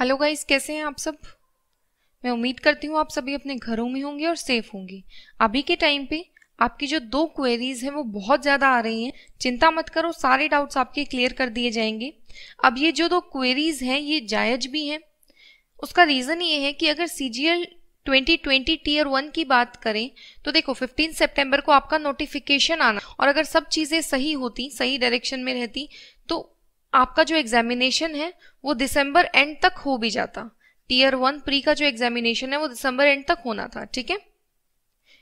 hello guys कैसे हैं आप सब मैं उम्मीद करती हूँ आप सभी अपने घरों में होंगे और सेफ होंगे अभी के टाइम पे आपकी जो दो क्वेरीज हैं वो बहुत ज़्यादा आ रही हैं चिंता मत करो सारे डाउट्स आपके क्लियर कर दिए जाएंगे अब ये जो दो क्वेरीज हैं ये जायज भी हैं उसका रीज़न ये है कि अगर C G L twenty tier one की बात करें तो देखो फिफ्टीन सेप्टेम्बर को आपका नोटिफिकेशन आना और अगर सब चीज़ें सही होती सही डायरेक्शन में रहती तो आपका जो एग्जामिनेशन है वो दिसंबर एंड तक हो भी जाता टीयर वन प्री का जो एग्जामिनेशन है वो दिसंबर एंड तक होना था ठीक है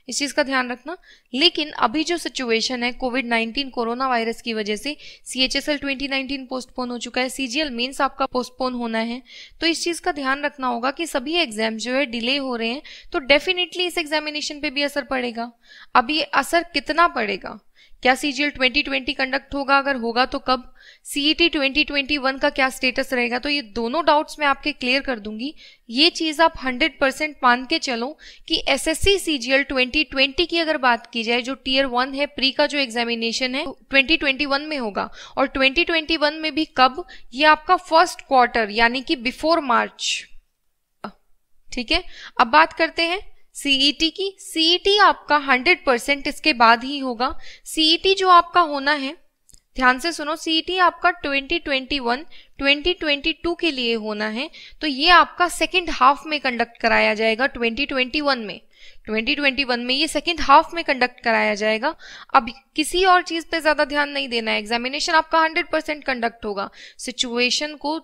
इस चीज़ का ध्यान रखना लेकिन अभी जो सिचुएशन है कोविड 19 कोरोना वायरस की वजह से C H S L twenty nineteen postpone हो चुका है सीजीएल मेन्स आपका पोस्टपोन होना है तो इस चीज़ का ध्यान रखना होगा कि सभी एग्जाम जो है डिले हो रहे हैं तो डेफिनेटली इस एग्जामिनेशन पे भी असर पड़ेगा अभी असर कितना पड़ेगा क्या सीजीएल 2020 कंडक्ट होगा अगर होगा तो कब सीईटी 2021 e का क्या स्टेटस रहेगा तो ये दोनों डाउट्स मैं आपके क्लियर कर दूंगी ये चीज आप 100 परसेंट मान के चलो कि एसएससी सीजीएल 2020 की अगर बात की जाए जो टीयर वन है प्री का जो एग्जामिनेशन है ट्वेंटी वन में होगा और वन में भी कब ये आपका फर्स्ट क्वार्टर यानी कि बिफोर मार्च ठीक है अब बात करते हैं सीईटी e की सीईटी e आपका 100 परसेंट इसके बाद ही होगा सीईटी e जो आपका होना है ध्यान से सुनो सीईटी आपका 2021, 2022 के लिए होना है तो ये आपका सेकेंड हाफ में कंडक्ट कराया जाएगा 2021 में 2021 में ये सेकेंड हाफ में कंडक्ट कराया जाएगा अब किसी और चीज पे ज्यादा ध्यान नहीं देना है एग्जामिनेशन आपका 100 परसेंट कंडक्ट होगा सिचुएशन को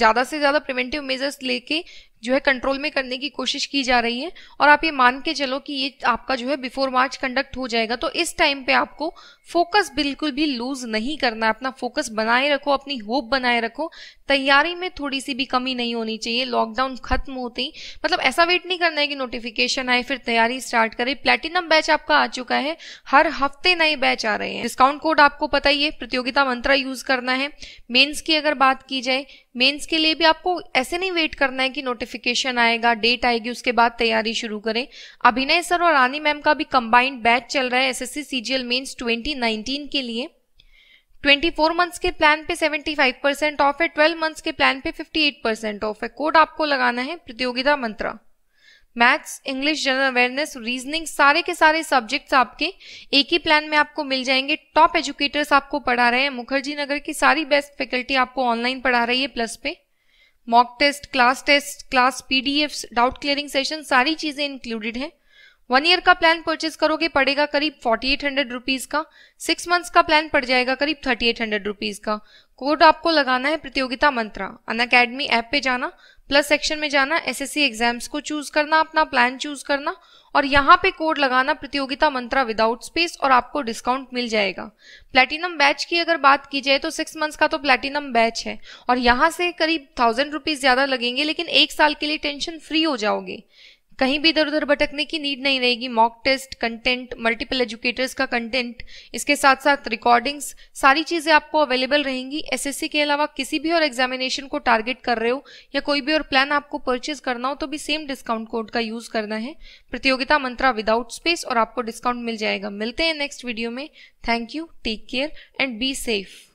ज्यादा से ज्यादा प्रिवेंटिव मेजर्स लेके जो है कंट्रोल में करने की कोशिश की जा रही है और आप ये मान के चलो कि ये आपका जो है बिफोर मार्च कंडक्ट हो जाएगा तो इस टाइम पे आपको फोकस बिल्कुल भी लूज नहीं करना है अपना फोकस बनाए रखो अपनी होप बनाए रखो तैयारी में थोड़ी सी भी कमी नहीं होनी चाहिए लॉकडाउन खत्म होते ही मतलब ऐसा वेट नहीं करना है कि नोटिफिकेशन आए फिर तैयारी स्टार्ट करे प्लेटिनम बैच आपका आ चुका है हर हफ्ते नए बैच आ रहे हैं डिस्काउंट कोड आपको पता ही है प्रतियोगिता मंत्रा यूज करना है मेन्स की अगर बात की जाए मेन्स के लिए भी आपको ऐसे नहीं वेट करना है कि नोटिफिक नोटिफिकेशन आएगा डेट आएगी उसके बाद तैयारी शुरू करें अभिनय सर और रानी मैम का भी कंबाइंड बैच चल रहा है एसएससी सीजीएल मेंस 2019 के लिए 24 मंथ्स के प्लान पे 75 परसेंट ऑफ है 12 मंथ्स के प्लान पे 58 परसेंट ऑफ है कोड आपको लगाना है प्रतियोगिता मंत्र maths English general awareness reasoning सारे के सारे सब्जेक्ट्स आपके एक ही प्लान में आपको मिल जाएंगे टॉप एजुकेटर्स आपको पढ़ा रहे हैं मुखर्जी नगर की सारी बेस्ट फैकल्टी आपको ऑनलाइन पढ़ा रही है प्लस पे mock test class test class PDF doubt clearing session सारी चीजें इंक्लूडेड हैं वन ईयर का प्लान परचेज करोगे पड़ेगा करीब फोर्टी एट हंड्रेड रुपीज का सिक्स मंथ्स का प्लान पड़ जाएगा करीब थर्टी एट हंड्रेड रुपीज का कोड आपको लगाना है प्रतियोगिता मंत्रा अन अकेडमी ऐप पे जाना प्लस सेक्शन में जाना एसएससी एग्जाम्स को चूज करना अपना प्लान चूज करना और यहाँ पे कोड लगाना प्रतियोगिता मंत्रा विदाउट स्पेस और आपको डिस्काउंट मिल जाएगा प्लेटिनम बैच की अगर बात की जाए तो सिक्स मंथ्स का तो प्लेटिनम बैच है और यहाँ से करीब थाउजेंड रुपीज ज्यादा लगेंगे लेकिन एक साल के लिए टेंशन फ्री हो जाओगे कहीं भी इधर उधर भटकने की नीड नहीं रहेगी mock test content multiple educators का कंटेंट इसके साथ साथ रिकॉर्डिंग्स सारी चीज़ें आपको अवेलेबल रहेंगी एसएससी के अलावा किसी भी और एग्जामिनेशन को टारगेट कर रहे हो या कोई भी और प्लान आपको परचेज करना हो तो भी सेम डिस्काउंट कोड का यूज़ करना है प्रतियोगिता मंत्रा विदाउट स्पेस और आपको डिस्काउंट मिल जाएगा मिलते हैं नेक्स्ट वीडियो में thank you take care and be safe